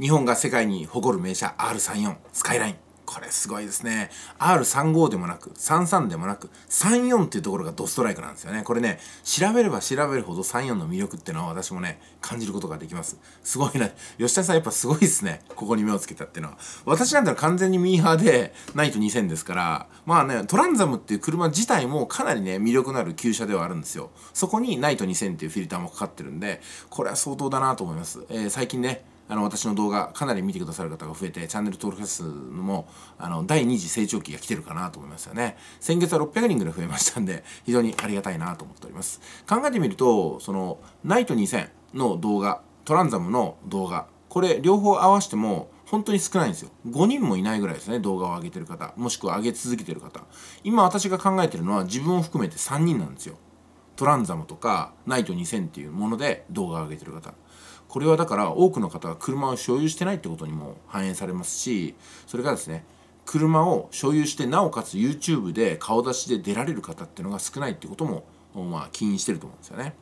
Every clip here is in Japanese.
日本が世界に誇る名車 R34 スカイラインこれすごいですね R35 でもなく33でもなく34っていうところがドストライクなんですよねこれね調べれば調べるほど34の魅力ってのは私もね感じることができますすごいな吉田さんやっぱすごいですねここに目をつけたっていうのは私なんて完全にミーハーでナイト2000ですからまあねトランザムっていう車自体もかなりね魅力のある旧車ではあるんですよそこにナイト2000っていうフィルターもかかってるんでこれは相当だなと思います、えー、最近ねあの私の動画かなり見てくださる方が増えてチャンネル登録者数もあの第2次成長期が来てるかなと思いますよね先月は600人ぐらい増えましたんで非常にありがたいなと思っております考えてみるとそのナイト2000の動画トランザムの動画これ両方合わせても本当に少ないんですよ。5人もいないぐらいですね、動画を上げてる方、もしくは上げ続けてる方。今私が考えてるのは自分を含めて3人なんですよ。トランザムとかナイト2000っていうもので動画を上げてる方これはだから多くの方が車を所有してないってことにも反映されますしそれからですね車を所有してなおかつ YouTube で顔出しで出られる方っていうのが少ないってこともまあ起因してると思うんですよね。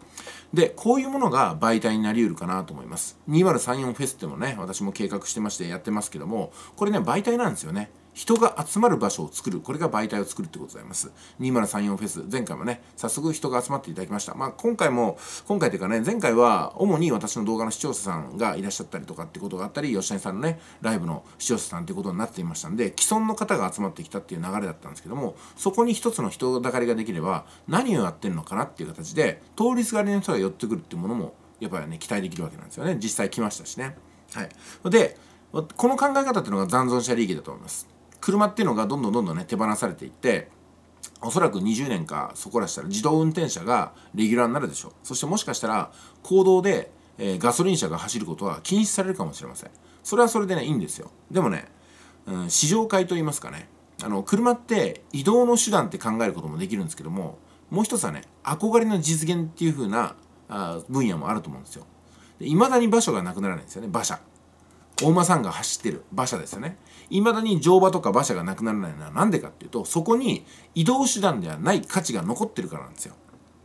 で、こういうものが媒体になりうるかなと思います。2034フェスってもね、私も計画してましてやってますけども、これね、媒体なんですよね。人が集まる場所を作る。これが媒体を作るってことでございます。2034フェス。前回もね、早速人が集まっていただきました。まあ今回も、今回というかね、前回は主に私の動画の視聴者さんがいらっしゃったりとかってことがあったり、吉谷さんのね、ライブの視聴者さんってことになっていましたんで、既存の方が集まってきたっていう流れだったんですけども、そこに一つの人だかりができれば、何をやってるのかなっていう形で、通りすがりの人が寄ってくるっていうものも、やっぱりね、期待できるわけなんですよね。実際来ましたしね。はい。で、この考え方っていうのが残存者利益だと思います。車っていうのがどんどんどんどんね手放されていっておそらく20年かそこらしたら自動運転車がレギュラーになるでしょうそしてもしかしたら公道で、えー、ガソリン車が走ることは禁止されるかもしれませんそれはそれでねいいんですよでもね、うん、市場会といいますかねあの車って移動の手段って考えることもできるんですけどももう一つはね憧れの実現っていう風なあ分野もあると思うんですよいまだに場所がなくならないんですよね馬車お馬さんが走ってる馬車ですよね。未だに乗馬とか馬車がなくならないのは何でかっていうと、そこに移動手段ではない価値が残ってるからなんですよ。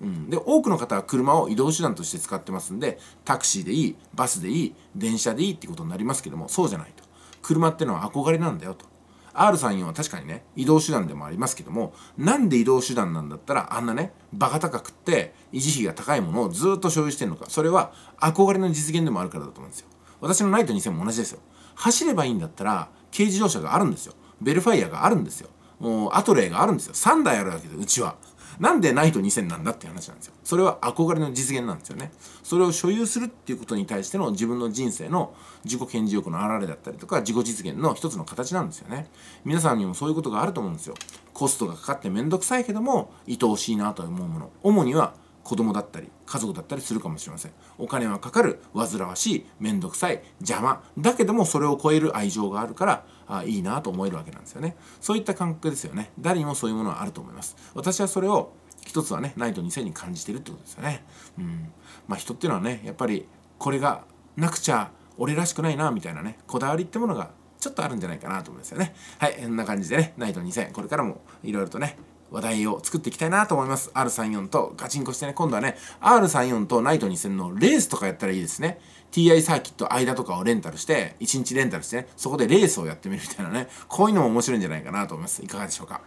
うん、で、多くの方は車を移動手段として使ってますんで、タクシーでいい、バスでいい、電車でいいってことになりますけども、そうじゃないと。車ってのは憧れなんだよと。R34 は確かにね、移動手段でもありますけども、なんで移動手段なんだったら、あんなね、バカ高くって、維持費が高いものをずっと所有してるのか、それは憧れの実現でもあるからだと思うんですよ。私のライト2000も同じですよ。走ればいいんだったら、軽自動車があるんですよ。ベルファイアがあるんですよ。もう、アトレイがあるんですよ。3台あるわけで、うちは。なんでナイト2000なんだって話なんですよ。それは憧れの実現なんですよね。それを所有するっていうことに対しての自分の人生の自己顕示欲の表れだったりとか、自己実現の一つの形なんですよね。皆さんにもそういうことがあると思うんですよ。コストがかかってめんどくさいけども、愛おしいなと思うもの。主には、子供だったり家族だったりするかもしれませんお金はかかる煩わしい面倒くさい邪魔だけどもそれを超える愛情があるからあいいなと思えるわけなんですよねそういった感覚ですよね誰にもそういうものはあると思います私はそれを一つはねないと2000に感じてるってことですよねうんまあ人っていうのはねやっぱりこれがなくちゃ俺らしくないなみたいなねこだわりってものがちょっとあるんじゃないかなと思うんですよねはいこんな感じでねナイト2000これからもいろいろとね話題を作っていきたいなと思います。R34 とガチンコしてね、今度はね、R34 とナイト2000のレースとかやったらいいですね。TI サーキット間とかをレンタルして、1日レンタルしてね、そこでレースをやってみるみたいなね、こういうのも面白いんじゃないかなと思います。いかがでしょうか